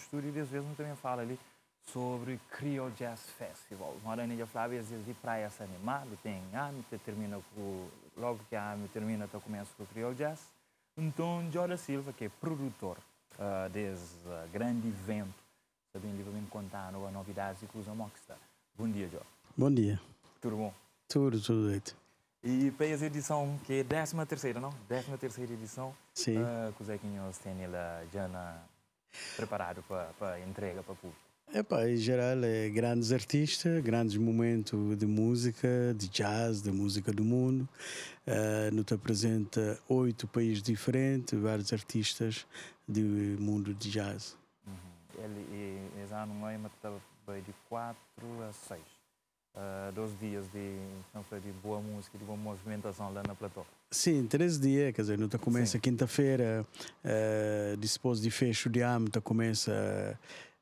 estúdio e às vezes também fala ali sobre Creole Jazz Festival. Uma já Flávia, às vezes de praia se animar, tem que termina com, logo que a âmbito termina, até então começa com o Creole Jazz. Então, Jora Silva, que é produtor uh, desse uh, grande evento, também lhe me contar a novidade de Cruza é Moxta. Bom dia, Jora. Bom dia. Tudo bom? Tudo, tudo direito. E para essa edição, que é 13 terceira, não? 13 terceira edição. Sim. Uh, ah, Cozequinhos tem lá, Jana preparado para, para entrega para o público? Epá, em geral, é grandes artistas, grandes momentos de música, de jazz, de música do mundo. Uh, ah, nos apresenta oito países diferentes, vários artistas do mundo de jazz. Uhum. Ele, está no ele, de quatro a seis uh, eh, 12 dias de, não sei, de boa música, de boa movimentação lá na plató. Sim, 13 dias, quer dizer, não começa quinta-feira, uh, depois de fecho de AM, começa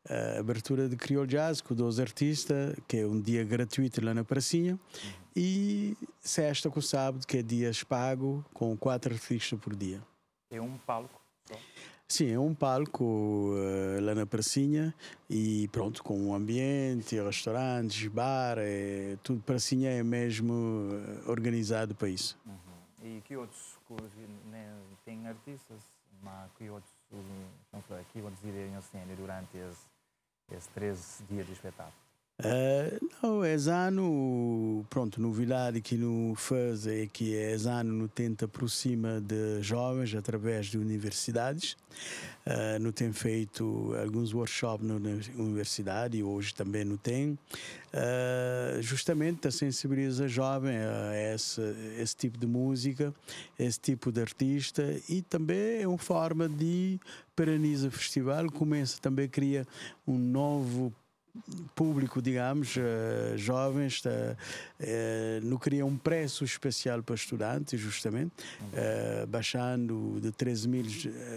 eh, a abertura de Criol Jazz com 12 artistas, que é um dia gratuito lá na pracinha, uhum. e sexta com sábado, que é dias pago, com quatro artistas por dia. É um palco Sim, é um palco uh, lá na pracinha e pronto, com um ambiente, restaurantes, bar, é, tudo pracinha é mesmo eh, organizado para isso. Uhum. E que outros né, tem artistas, mas que outros, não aqui vão outros em ao durante esses esse 13 dias de espetáculo? Uh, não, és ano, pronto, novidade que no faz é que és ano no tenta aproxima de jovens através de universidades, uh, tem feito alguns workshops na universidade e hoje também não tem, uh, justamente a sensibiliza jovem a esse, esse tipo de música, esse tipo de artista e também é uma forma de pereniza o festival, começa também cria um novo público, digamos, eh, jovens, eh, eh, não cria um preço especial para estudantes, justamente, baixando de 13 mil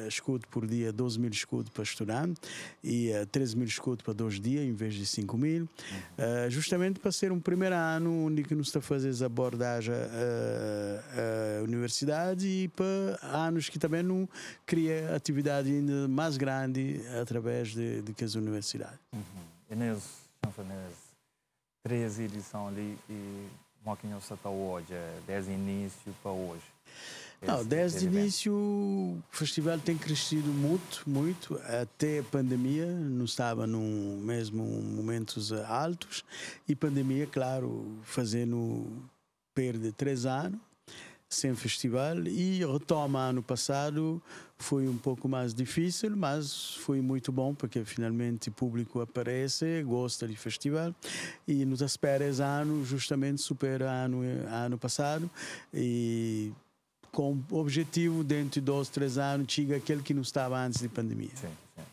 escudos por dia a 12 mil escudos para estudante e 13 mil escudos para dois dias em vez de 5 mil, justamente para ser um primeiro ano onde que nos está a fazer abordagem à universidade e para anos que também não cria atividade ainda mais grande através de, de que as universidades. Uhum. Enes Şansönez três edições ali e uma que você está hoje, 10 início para hoje. Não, desde o início o festival tem crescido muito, muito. Até a pandemia, não estava num mesmo momentos altos. E pandemia, claro, fazendo perder três anos sem festival e retoma ano passado. Foi um pouco mais difícil, mas foi muito bom porque finalmente o público aparece, gosta de festival e nos espera esse ano justamente supera ano ano passado e com objetivo dentro de dois três anos chega aquele que não estava antes da pandemia. Sim, sim.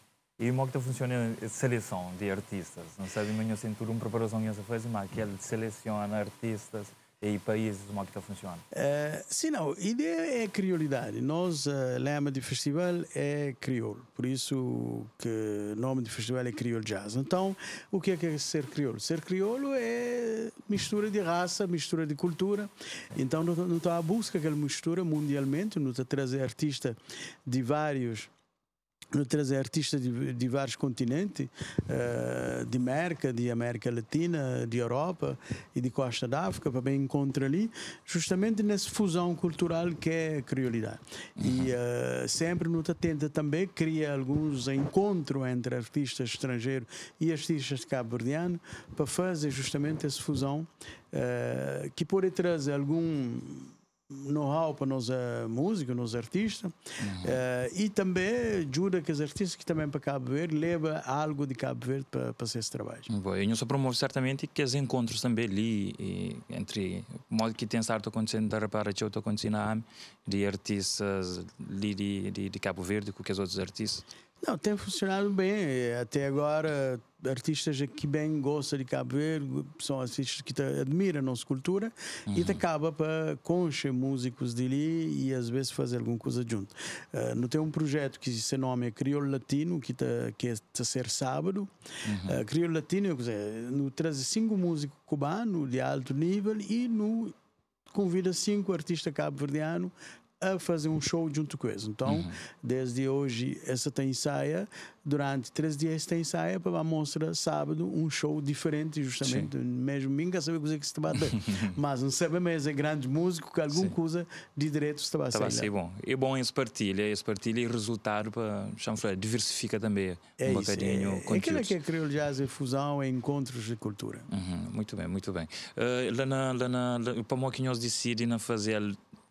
E como é que funciona a seleção de artistas? Não de manhã sem tudo um preparação que você fez, mas aquele seleciona artistas e países como é que funciona? Uh, eh, sim, não. A ideia é criolidade. Nós, uh, lema do festival é crioulo. Por isso que o nome do festival é Criol Jazz. Então, o que é, que é ser crioulo? Ser crioulo é mistura de raça, mistura de cultura. Então, não está à busca aquela mistura mundialmente. Não está a trazer artistas de vários nós traz artistas de, de, vários continentes, eh, de América, de América Latina, de Europa e de Costa da África, para bem encontrar ali, justamente nessa fusão cultural que é a criolidade. E uh, sempre no tenta também cria alguns encontros entre artistas estrangeiros e artistas cabo-verdianos para fazer justamente essa fusão uh, que pode trazer algum know-how para nós eh, músicos, nós artistas uh, uhum. eh, e também ajuda que os artistas que também para Cabo Verde leva algo de Cabo Verde para, fazer esse trabalho. Bom, eu só promovo certamente que os encontros também ali e, entre o modo que tem estado acontecendo da Reparação está acontecendo de artistas ali de, de, de Cabo Verde com os outros artistas. Não, tem funcionado bem. Eh, até agora, artistas que bem gostam de Cabo Verde são artistas que admiram a nossa cultura uhum. e te uhum. acaba para concha músicos dali e às vezes fazer alguma coisa junto. Uh, não tem um projeto que se nome é Crioulo Latino, que, está que é a ser sábado. Uhum. Uh, Crioulo Latino, quer no traz cinco músicos cubanos de alto nível e no convida cinco artistas cabo-verdianos a fazer um show junto com eles. Então, uhum. desde hoje, essa tem saia. Durante três dias tem saia para a mostra sábado um show diferente, justamente. Sim. Mesmo nunca sabe o que é se está Mas não sabe mesmo, é grande músico que alguma Sim. coisa de direito está a ser. Está bom. e bom esse partilha, esse partilha e resultado para, chamar diversifica também é um isso, bocadinho é, o é conteúdo. É que é crioulo jazz, é fusão, é encontros de cultura. Uhum. Muito bem, muito bem. Uh, eh, lá na, lá na, lá, para Moquinhos decide na fazer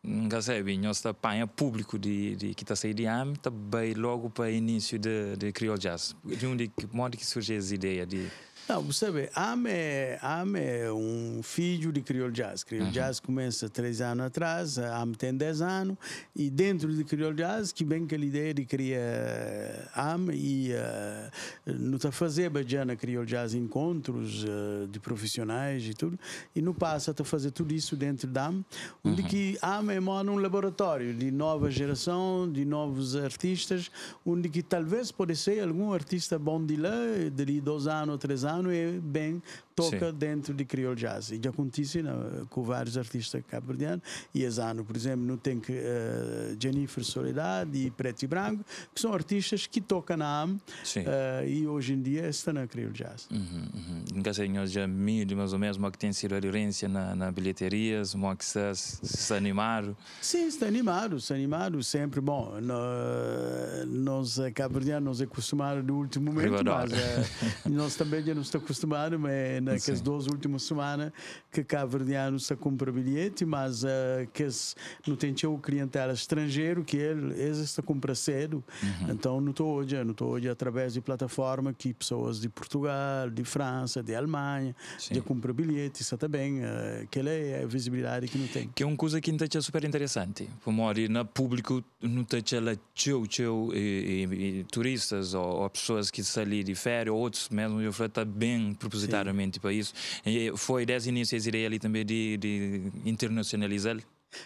nga sabe, nós está apanha público de, de que está saindo de AM, também logo para o início de, de Creole Jazz. De onde, modo que surge essa ideia de... Não, você vê, AME é, AME é um filho de Criol Jazz. Criol uhum. Jazz começa três anos atrás, AME tem dez anos, e dentro de Criol Jazz, que bem que a ideia de criar AME e uh, eh, não está fazendo já na Criol Jazz encontros uh, de profissionais e tudo, e não passa a fazer tudo isso dentro da AME, onde uhum. que AME mora um laboratório de nova geração, de novos artistas, onde que talvez pode ser algum artista bom de lá, de dois anos, três anos, sound e bem toca Sim. dentro de crioulo jazz. E já acontece não, né, com vários artistas cabo-verdianos. E Exano, ano, por exemplo, não tem que, uh, Jennifer Soledade e Preto e Branco, que são artistas que tocam na AM uh, e hoje em dia estão na crioulo jazz. Uhum, uhum. Nunca sei, já mídia, mais ou menos, que tem sido a na, na bilheteria, que se, se animaram. Sim, se animaram, se animaram sempre. Bom, nós, eh, cabo-verdianos, nós é acostumado do último momento, mas uh, nós também já não estou acostumado, mas é nas duas últimas semanas que cabo-verdiano se compra bilhete, mas uh, que não tem o clientela estrangeiro que ele, eles está compra cedo. Uhum. Então não estou hoje, não estou hoje através de plataforma que pessoas de Portugal, de França, de Alemanha, Sim. já compra bilhete, isso também, uh, que ele é a visibilidade que não tem. Que é uma coisa que não está super interessante, porque no público não está lá tchau, teu e, e, e, turistas ou, ou pessoas que saem de férias ou outros mesmo, eu falei, tá bem propositadamente Sim. para isso. E foi desde o irei ali também de, de internacionalizar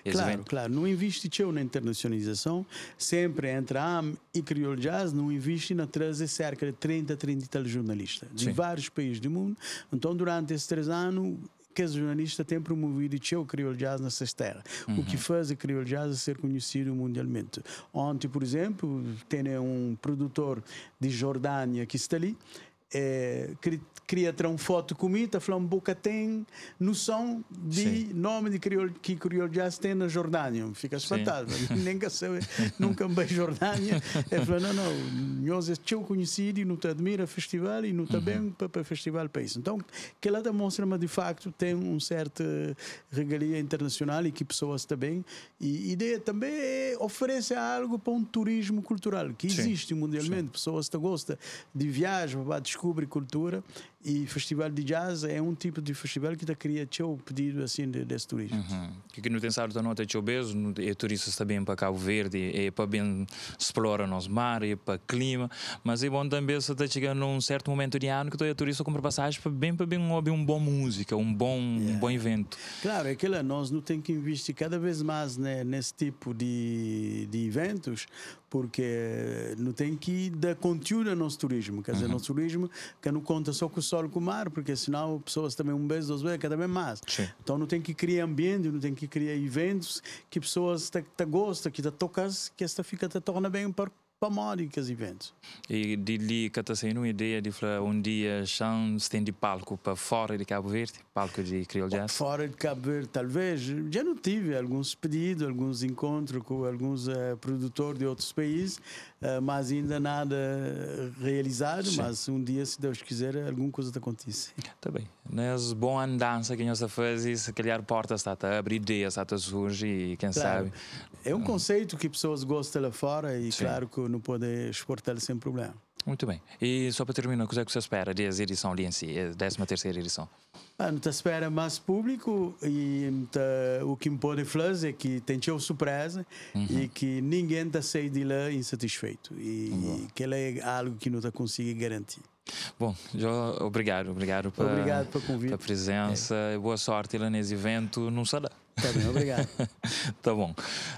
esse claro, evento. claro. Não eu na internacionalização. Sempre entre AM e Criol Jazz, não investe na trazer cerca de 30, 30 tal jornalistas de Sim. vários países do mundo. Então, durante esses três anos, os jornalista tem promovido o Criol Jazz nessas terras, uhum. o que uhum. faz o Criol Jazz ser conhecido mundialmente. Ontem, por exemplo, tem um produtor de Jordânia que está ali, é, cria ter uma foto comigo, falou um boca tem noção de Sim. nome de criol, que criol jazz tem na Jordânia. Fica espantado. Nunca sabe, nunca vai Jordânia. Ele é, falou, não, não, nós é teu conhecido e não te admira festival e não está uhum. bem para festival para isso. Então, que ela demonstra mas de facto tem um certo regalia internacional e que pessoas também. E ideia também é oferecer algo para um turismo cultural que Sim. existe mundialmente. Sim. Pessoas que gostam de viagem, para descobre cultura e festival de jazz é um tipo de festival que está cria o pedido assim de, desse turismo. Uhum. Que não tem da nota de obeso, e turistas também para Cabo Verde, é para bem explorar nosso mar, é para clima, mas é bom também se está chegando num certo momento de ano que o é turista compra passagem para bem para bem ouvir um bom música, um bom yeah. um bom evento. Claro, é que nós não tem que investir cada vez mais né, nesse tipo de, de eventos, porque não tem que dar conteúdo ao nosso turismo, quer dizer, uhum. nosso turismo que não conta só com solo com o mar, porque senão pessoas também um beijo, duas vezes, cada vez mais. Sim. Então não tem que criar ambiente, não tem que criar eventos que pessoas te, te gostam, que te tocas, que esta fica te torna bem para os eventos. E de ali, que está saindo uma ideia de falar um dia chão se tem de palco para fora de Cabo Verde, palco de Creole Jazz? Fora de Cabo Verde, talvez. Já não tive alguns pedidos, alguns encontros com alguns uh, produtores de outros países, uh, mas ainda nada eh, realizado. Sim. Mas um dia, se Deus quiser, alguma coisa acontece. Está bem. Nas bom andança que nós faz e se calhar portas está a abrir, ideias está a surgir e quem claro. sabe. É um hum. conceito que pessoas gostam lá fora e Sim. claro que não pode exportar sem problema. Muito bem. E só para terminar, o que é que você espera dessa edição ali em si, a 13 terceira edição? Ah, não te espera mais público e hum, tá, o que me pode fazer é que tem uma surpresa uhum. e que ninguém está saindo de lá insatisfeito e, uhum. que ele é algo que não está conseguindo garantir. Bom, já, obrigado, obrigado pela, obrigado convite. pela presença. É. Boa sorte lá nesse evento não Sadá. Tá bem, obrigado. tá bom.